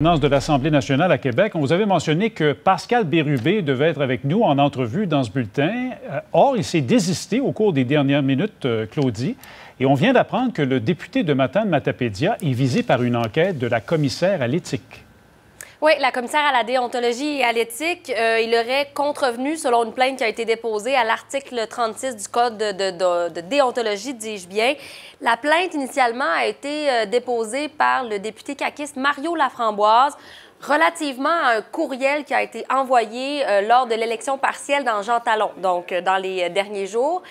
de l'Assemblée nationale à Québec, on vous avait mentionné que Pascal Bérubé devait être avec nous en entrevue dans ce bulletin. Euh, or, il s'est désisté au cours des dernières minutes, euh, Claudie. Et on vient d'apprendre que le député de Matane Matapédia est visé par une enquête de la commissaire à l'éthique. Oui, la commissaire à la déontologie et à l'éthique, euh, il aurait contrevenu, selon une plainte qui a été déposée à l'article 36 du Code de, de déontologie, dis-je bien. La plainte, initialement, a été euh, déposée par le député caquiste Mario Laframboise relativement à un courriel qui a été envoyé euh, lors de l'élection partielle dans Jean Talon, donc euh, dans les euh, derniers jours.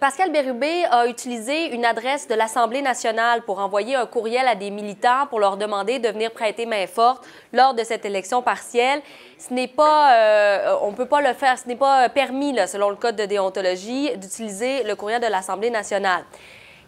Pascal Bérubé a utilisé une adresse de l'Assemblée nationale pour envoyer un courriel à des militants pour leur demander de venir prêter main forte lors de cette élection partielle. Ce n'est pas, on peut pas le faire, ce n'est pas permis, selon le code de déontologie, d'utiliser le courriel de l'Assemblée nationale.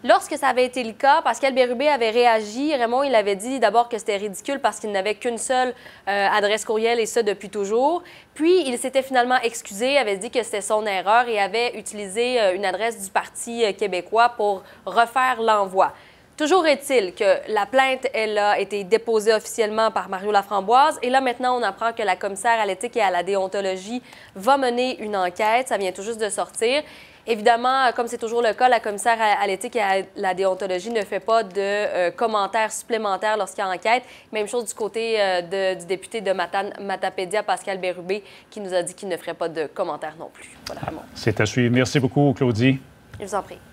Lorsque ça avait été le cas, Pascal Bérubé avait réagi. Raymond, il avait dit d'abord que c'était ridicule parce qu'il n'avait qu'une seule euh, adresse courriel et ça depuis toujours. Puis, il s'était finalement excusé, avait dit que c'était son erreur et avait utilisé euh, une adresse du Parti euh, québécois pour refaire l'envoi. Toujours est-il que la plainte, elle a été déposée officiellement par Mario Laframboise et là maintenant on apprend que la commissaire à l'éthique et à la déontologie va mener une enquête, ça vient tout juste de sortir Évidemment, comme c'est toujours le cas, la commissaire à, l'éthique et à la déontologie ne fait pas de euh, commentaires supplémentaires lorsqu'il y a enquête. Même chose du côté euh, du député de Matapédia, Pascal Bérubé, qui nous a dit qu'il ne ferait pas de commentaires non plus. Voilà, C'est à suivre. Merci beaucoup, Claudie. Je vous en prie.